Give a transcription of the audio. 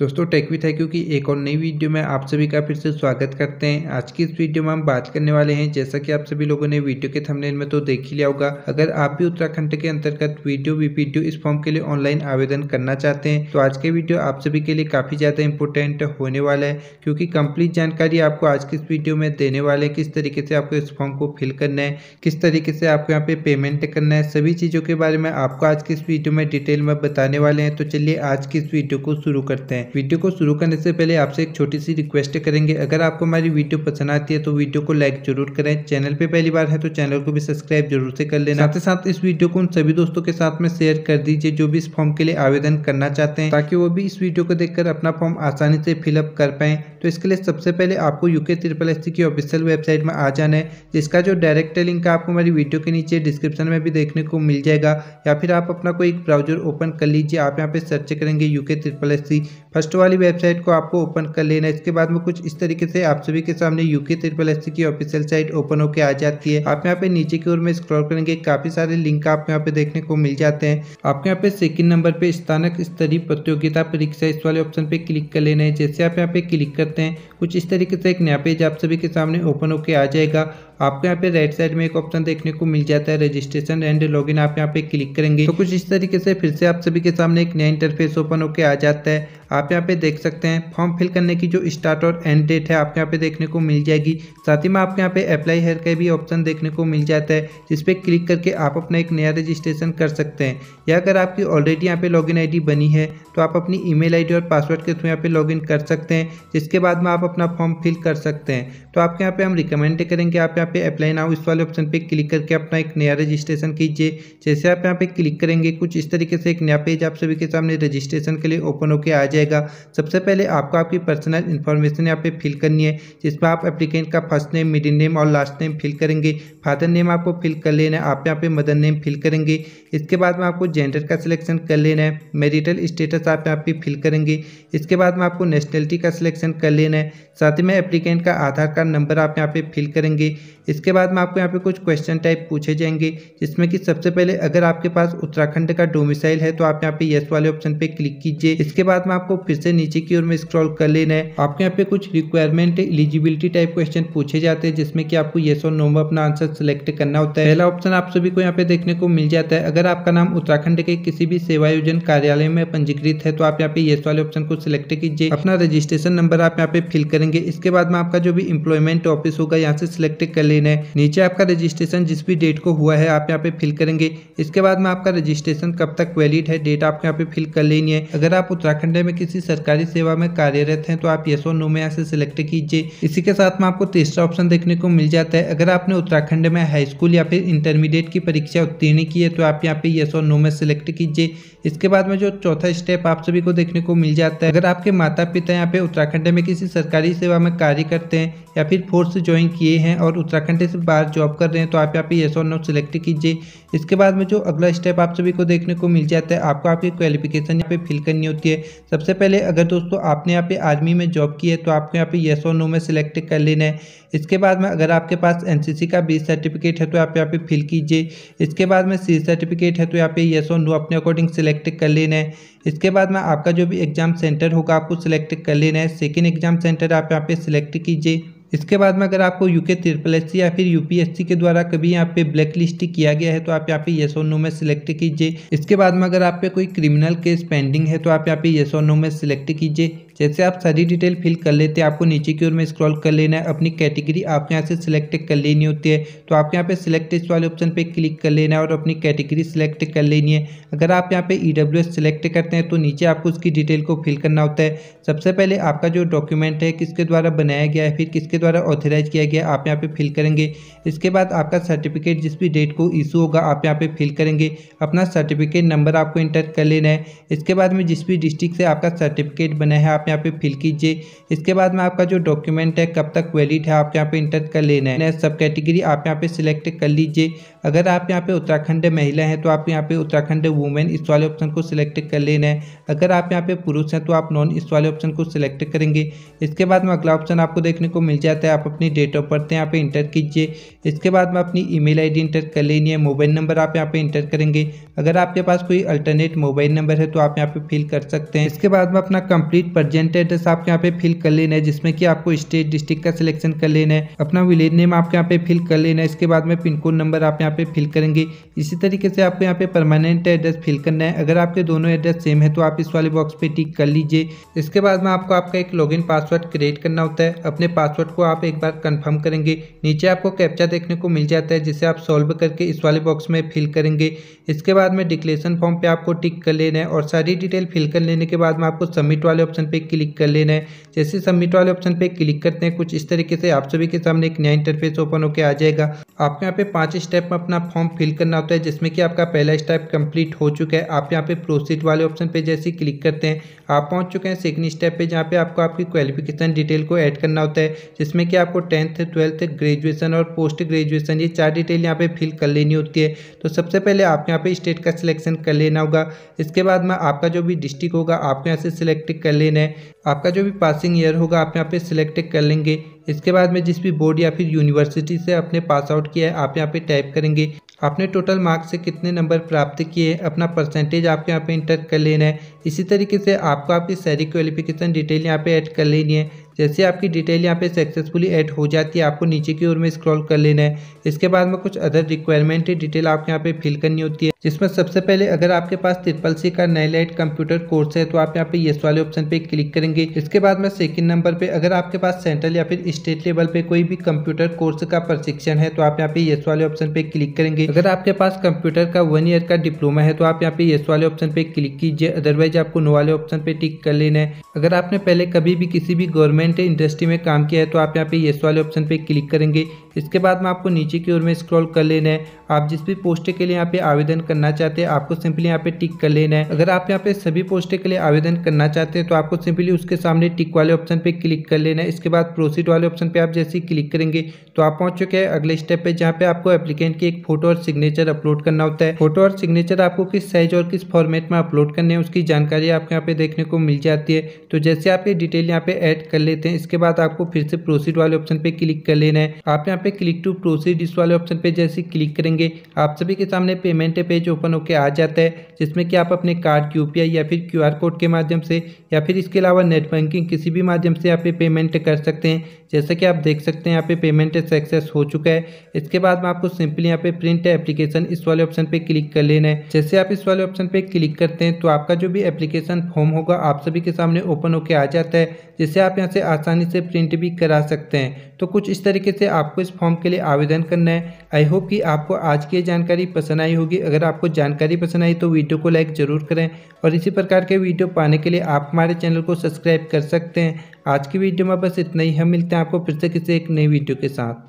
दोस्तों take with you की एक और नई वीडियो में आप सभी का फिर से स्वागत करते हैं आज की इस वीडियो में हम बात करने वाले हैं जैसा कि आप सभी लोगों ने वीडियो के थंबनेल में तो देख ही लिया होगा अगर आप भी उत्तराखंड के अंतर्गत वीडियो वीपीडियो इस फॉर्म के लिए ऑनलाइन आवेदन करना चाहते हैं तो आज के वीडियो आप सभी के लिए काफी ज्यादा इंपॉर्टेंट होने वाला है क्योंकि कंप्लीट जानकारी आपको आज की इस वीडियो में देने वाले हैं किस तरीके से आपको इस फॉर्म को फिल करना है किस तरीके से आपको यहाँ पे पेमेंट करना है सभी चीजों के बारे में आपको आज की इस वीडियो में डिटेल में बताने वाले हैं तो चलिए आज की इस वीडियो को शुरू करते हैं वीडियो को शुरू करने से पहले आपसे एक छोटी सी रिक्वेस्ट करेंगे अगर आपको हमारी वीडियो पसंद आती है तो वीडियो को लाइक जरूर करें चैनल पे पहली बार है तो चैनल को भी सब्सक्राइब जरूर से कर लेना साथ ही साथ इस वीडियो को उन सभी दोस्तों के साथ में शेयर कर दीजिए जो भी इस फॉर्म के लिए आवेदन करना चाहते हैं ताकि वो भी इस वीडियो को देखकर अपना फॉर्म आसानी से फिलअप कर पाए तो इसके लिए सबसे पहले आपको यूके ट्रिपल एस की ऑफिशियल वेबसाइट में आ जाना है जिसका जो डायरेक्ट लिंक है आपको हमारी वीडियो के नीचे डिस्क्रिप्शन में भी देखने को मिल जाएगा या फिर आप अपना कोई ब्राउजर ओपन कर लीजिए आप यहाँ पे सर्च करेंगे यूके ट्रिपल एस फर्स्ट वाली वेबसाइट को आपको ओपन कर लेना है इसके बाद में कुछ इस तरीके से आप सभी के सामने यूके ट्रिपल एस की ऑफिशियल साइट ओपन होकर आ जाती है आप यहाँ पे नीचे की ओर में स्क्रॉल करेंगे काफी सारे लिंक आपको यहाँ पे देखने को मिल जाते हैं आपके यहाँ पे सेकंड नंबर पे स्थानक स्तरीय प्रतियोगिता परीक्षा इस वाले ऑप्शन पे क्लिक कर लेना है जैसे आप यहाँ पे क्लिक करते हैं कुछ इस तरीके से एक नया पेज आप सभी के सामने ओपन होकर आ जाएगा आपको यहाँ पे राइट साइड में एक ऑप्शन देखने को मिल जाता है रजिस्ट्रेशन एंड लॉगिन आप यहाँ पे क्लिक करेंगे तो कुछ इस तरीके से फिर से आप सभी के सामने एक नया इंटरफेस ओपन होकर आ जाता है आप यहाँ पे देख सकते हैं फॉर्म फिल करने की जो स्टार्ट और एंड डेट है आपके यहाँ पे देखने को मिल जाएगी साथ ही में आपके यहाँ पे अप्लाई हेयर का भी ऑप्शन देखने को मिल जाता है जिस पर क्लिक करके आप अपना एक नया रजिस्ट्रेशन कर सकते हैं या अगर आपकी ऑलरेडी यहाँ पे लॉगिन आईडी बनी है तो आप अपनी ईमेल आईडी और पासवर्ड के थ्रू यहाँ पे लॉगिन कर सकते हैं जिसके बाद में आप अपना फॉर्म फिल कर सकते हैं तो आपके यहाँ पे हम रिकमेंड करेंगे आप यहाँ यहाँ पे अप्लाई नाउ इस वाले ऑप्शन पे क्लिक करके अपना एक नया रजिस्ट्रेशन कीजिए जैसे आप यहाँ पे क्लिक करेंगे कुछ इस तरीके से एक नया पेज आप सभी के सामने रजिस्ट्रेशन के लिए ओपन होकर आ जाएगा सबसे पहले आपको आपकी पर्सनल इन्फॉर्मेशन यहाँ पे फिल करनी है जिसमें आप एप्लीकेंट का फर्स्ट नेम मिडिल नेम और लास्ट नेम फिल करेंगे फादर नेम आपको फिल कर लेना है आप यहाँ पे मदर नेम फिल करेंगे इसके बाद में आपको जेंडर का सिलेक्शन कर लेना है मेरिटल स्टेटस आप यहाँ पे फिल करेंगे इसके बाद में आपको नेशनलिटी का सिलेक्शन कर लेना है साथ ही में एप्लीकेंट का आधार कार्ड नंबर आप यहाँ पे फिल करेंगे इसके बाद में आपको यहाँ पे कुछ क्वेश्चन टाइप पूछे जाएंगे जिसमें कि सबसे पहले अगर आपके पास उत्तराखंड का डोमिसाइल है तो आप यहाँ पे यस वाले ऑप्शन पे क्लिक कीजिए इसके बाद में आपको फिर से नीचे की ओर में स्क्रॉल कर लेना है आपके यहाँ पे कुछ रिक्वायरमेंट एलिजिबिलिटी टाइप क्वेश्चन पूछे जाते हैं जिसमें कि आपको येस और नो में अपना आंसर सेलेक्ट करना होता है पहला ऑप्शन आप सभी को यहाँ पे देखने को मिल जाता है अगर आपका नाम उत्तराखंड के किसी भी सेवायोजन कार्यालय में पंजीकृत है तो आप यहाँ पे येस वाले ऑप्शन को सिलेक्ट कीजिए अपना रजिस्ट्रेशन नंबर आप यहाँ पे फिल करेंगे इसके बाद में आपका जो भी इम्प्लॉयमेंट ऑफिस होगा यहाँ से सिलेक्ट कर ले दिन है नीचे आपका रजिस्ट्रेशन जिस भी डेट को हुआ है आप यहाँ पे फिल करेंगे इसके बाद में आपका रजिस्ट्रेशन कब तक वैलिड है डेट आपको यहाँ पे फिल कर लेनी है अगर आप उत्तराखंड में किसी सरकारी सेवा में कार्यरत हैं तो आप यस और नो में यहाँ सेलेक्ट कीजिए इसी के साथ में आपको तीसरा ऑप्शन देखने को मिल जाता है अगर आपने उत्तराखंड में हाई स्कूल या फिर इंटरमीडिएट की परीक्षा उत्तीर्ण की है तो आप यहाँ पे यस और नो में सिलेक्ट कीजिए इसके बाद में जो चौथा स्टेप आप सभी को देखने को मिल जाता है अगर आपके माता पिता यहाँ पे उत्तराखंड में किसी सरकारी सेवा में कार्य करते हैं या फिर फोर्स ज्वाइन किए हैं और उत्तराखंड कंट्री से बाहर जॉब कर रहे हैं तो आप यहाँ पे येस और नो सिलेक्ट कीजिए इसके बाद में जो अगला स्टेप आप सभी को देखने को मिल जाता है आपको आपकी क्वालिफिकेशन यहाँ पे फिल करनी होती है सबसे पहले अगर दोस्तों आपने यहाँ पे आर्मी में जॉब की है तो आपको यहाँ पे येस और नो में सिलेक्ट कर लेना है इसके बाद में अगर आपके पास एन का बी सर्टिफिकेट है तो आप यहाँ पे फिल कीजिए इसके बाद में सी सर्टिफिकेट है तो यहाँ पे येस और नो अपने अकॉर्डिंग सिलेक्ट कर लेना है इसके बाद में आपका जो भी एग्ज़ाम सेंटर होगा आपको सिलेक्ट कर लेना है सेकेंड एग्ज़ाम सेंटर आप यहाँ पे सिलेक्ट कीजिए इसके बाद में अगर आपको यूके ट्रिपल एस या फिर यूपीएससी के द्वारा कभी यहाँ पे ब्लैक लिस्ट किया गया है तो आप यहाँ पे येस और नो में सिलेक्ट कीजिए इसके बाद में अगर आप पे कोई क्रिमिनल केस पेंडिंग है तो आप यहाँ पे येस और नो में सिलेक्ट कीजिए जैसे आप सारी डिटेल फिल कर लेते हैं आपको नीचे की ओर में स्क्रॉल कर लेना है अपनी कैटेगरी आपके यहाँ से सिलेक्ट कर लेनी होती है तो आपके यहाँ पे सिलेक्ट इस वाले ऑप्शन पे क्लिक कर लेना है और अपनी कैटेगरी सिलेक्ट कर लेनी है अगर आप यहाँ पे ई e सिलेक्ट करते हैं तो नीचे आपको उसकी डिटेल को फिल करना होता है सबसे पहले आपका जो डॉक्यूमेंट है किसके द्वारा बनाया गया है फिर किसके द्वारा ऑथराइज किया गया आप यहाँ पर फिल करेंगे इसके बाद आपका सर्टिफिकेट जिस भी डेट को इशू होगा आप यहाँ पर फिल करेंगे अपना सर्टिफिकेट नंबर आपको इंटर कर लेना है इसके बाद में जिस भी डिस्ट्रिक्ट से आपका सर्टिफिकेट बनाया है आप यहाँ पे फिल कीजिए इसके बाद में आपका जो डॉक्यूमेंट है कब तक वैलिड है आप यहाँ पे इंटर कर लेना है सब कैटेगरी आप यहाँ पे सिलेक्ट कर लीजिए अगर आप यहाँ पे उत्तराखंड महिला हैं तो आप यहाँ पे उत्तराखंड वुमेन इस वाले ऑप्शन को सिलेक्ट कर लेना है अगर आप यहाँ पे पुरुष हैं तो आप नॉन इस वाले ऑप्शन को सिलेक्ट करेंगे इसके बाद में अगला ऑप्शन आपको देखने को मिल जाता है आप अपनी डेट ऑफ बर्थ यहाँ पे इंटर कीजिए इसके बाद में अपनी ई मेल इंटर कर लेनी है मोबाइल नंबर आप यहाँ पे इंटर करेंगे अगर आपके पास कोई अल्टरनेट मोबाइल नंबर है तो आप यहाँ पे फिल कर सकते हैं इसके बाद में अपना कंप्लीट परजेंट जेंट एड्रेस आपके यहाँ पे फिल कर लेना है जिसमें कि आपको स्टेट डिस्ट्रिक्ट का सिलेक्शन कर लेना है अपना विलेज नेम आपके यहाँ पे फिल कर लेना है इसके बाद में पिन कोड नंबर आप यहाँ पे फिल करेंगे इसी तरीके से आपको यहाँ पे परमानेंट एड्रेस फिल करना है अगर आपके दोनों एड्रेस सेम है तो आप इस वाले बॉक्स पे टिक कर लीजिए इसके बाद में आपको आपका एक लॉग पासवर्ड क्रिएट करना होता है अपने पासवर्ड को आप एक बार कन्फर्म करेंगे नीचे आपको कैप्चा देखने को मिल जाता है जिसे आप सॉल्व करके इस वाले बॉक्स में फिल करेंगे इसके बाद में डिक्लेरेशन फॉर्म पर आपको टिक कर लेना है और सारी डिटेल फिल कर लेने के बाद में आपको सबमिट वाले ऑप्शन पे क्लिक कर लेना है जैसे सबमिट वाले ऑप्शन पे क्लिक करते हैं कुछ इस तरीके से आप सभी के सामने एक नया इंटरफेस ओपन होकर आ जाएगा आपको यहाँ पे पांच स्टेप में अपना फॉर्म फिल करना होता है जिसमें कि आपका पहला स्टेप कंप्लीट हो चुका है आप यहाँ पे प्रोसीड वाले ऑप्शन पे जैसे क्लिक करते हैं आप पहुँच चुके हैं सेकंड स्टेप पे जहाँ पे आपको आपकी क्वालिफिकेशन डिटेल को ऐड करना होता है जिसमें कि आपको टेंथ ट्वेल्थ ग्रेजुएशन और पोस्ट ग्रेजुएशन ये चार डिटेल यहाँ पे फिल कर लेनी होती है तो सबसे पहले आपके यहाँ पे स्टेट का सिलेक्शन कर लेना होगा इसके बाद में आपका जो भी डिस्ट्रिक्ट होगा आपको यहाँ से सिलेक्ट कर लेना है आपका जो भी पासिंग ईयर होगा आप यहाँ पे सिलेक्ट कर लेंगे इसके बाद में जिस भी बोर्ड या फिर यूनिवर्सिटी से आपने पास आउट किया है आप यहाँ पे टाइप करेंगे आपने टोटल मार्क्स से कितने नंबर प्राप्त किए अपना परसेंटेज आपके यहाँ पे इंटर कर लेना है इसी तरीके से आपको आपकी सारी क्वालिफिकेशन डिटेल यहाँ पे ऐड कर लेनी है जैसे आपकी डिटेल यहाँ पे सक्सेसफुली ऐड हो जाती है आपको नीचे की ओर में स्क्रॉल कर लेना है इसके बाद में कुछ अदर रिक्वायरमेंट डिटेल आपको यहाँ पे फिल करनी होती है जिसमें सबसे पहले अगर आपके पास ट्रिपल सी का नए लाइट कंप्यूटर कोर्स है तो आप यहाँ पे येस वाले ऑप्शन पे क्लिक करेंगे इसके बाद में सेकंड नंबर पे अगर आपके पास सेंट्रल या फिर स्टेट लेवल पे कोई भी कंप्यूटर कोर्स का प्रशिक्षण है तो आप यहाँ पे यस वाले ऑप्शन पे क्लिक करेंगे अगर आपके पास कंप्यूटर का वन ईयर का डिप्लोमा है तो आप यहाँ पे यस वाले ऑप्शन पे क्लिक कीजिए अदरवाइज आपको नो वाले ऑप्शन पे टिक कर लेना है अगर आपने पहले कभी भी किसी भी गवर्नमेंट इंडस्ट्री में काम किया है तो आप यहाँ पे यस वाले ऑप्शन पे क्लिक करेंगे इसके बाद में आपको नीचे की ओर में स्क्रॉल कर लेना है आप जिस भी पोस्ट के लिए यहाँ पे आवेदन करना चाहते हैं आपको सिंपली यहाँ पे टिक कर लेना है अगर आप यहाँ पे सभी पोस्ट के लिए आवेदन करना चाहते हैं तो आपको सिंपली उसके सामने टिक वाले ऑप्शन पे क्लिक कर लेना है इसके बाद प्रोसीड वाले ऑप्शन पे आप जैसे ही क्लिक करेंगे तो आप पहुंच चुके हैं अगले स्टेप पे जहाँ पे आपको एप्लीकेंट की एक फोटो और सिग्नेचर अपलोड करना होता है फोटो और सिग्नेचर आपको किस साइज और किस फॉर्मेट में अपलोड करने है उसकी जानकारी आपको यहाँ पे देखने को मिल जाती है तो जैसे आप ये डिटेल यहाँ पे ऐड कर लेते हैं इसके बाद आपको फिर से प्रोसीड वाले ऑप्शन पे क्लिक कर लेना है आप यहाँ पे क्लिक टू प्रोसीड इस वाले ऑप्शन पे जैसे क्लिक करेंगे आप सभी के सामने पेमेंट पेज ओपन होकर आ जाता है जिसमें कि आप अपने कार्ड की यूपीआई या फिर क्यूआर कोड के माध्यम से या फिर इसके अलावा नेट बैंकिंग किसी भी माध्यम से यहाँ पे पेमेंट कर सकते हैं जैसे कि आप देख सकते हैं यहाँ पे पेमेंट सक्सेस हो चुका है इसके बाद में आपको सिंपली यहाँ पे प्रिंट एप्लीकेशन इस वाले ऑप्शन पे क्लिक कर लेना है जैसे आप इस वाले ऑप्शन पे क्लिक करते हैं तो आपका जो भी एप्लीकेशन फॉर्म होगा आप सभी के सामने ओपन होकर आ जाता है जिसे आप यहाँ से आसानी से प्रिंट भी करा सकते हैं तो कुछ इस तरीके से आपको इस फॉर्म के लिए आवेदन करना है आई होप कि आपको आज की जानकारी पसंद आई होगी अगर आपको जानकारी पसंद आई तो वीडियो को लाइक ज़रूर करें और इसी प्रकार के वीडियो पाने के लिए आप हमारे चैनल को सब्सक्राइब कर सकते हैं आज की वीडियो में बस इतना ही हम मिलते हैं आपको फिर से किसी एक नई वीडियो के साथ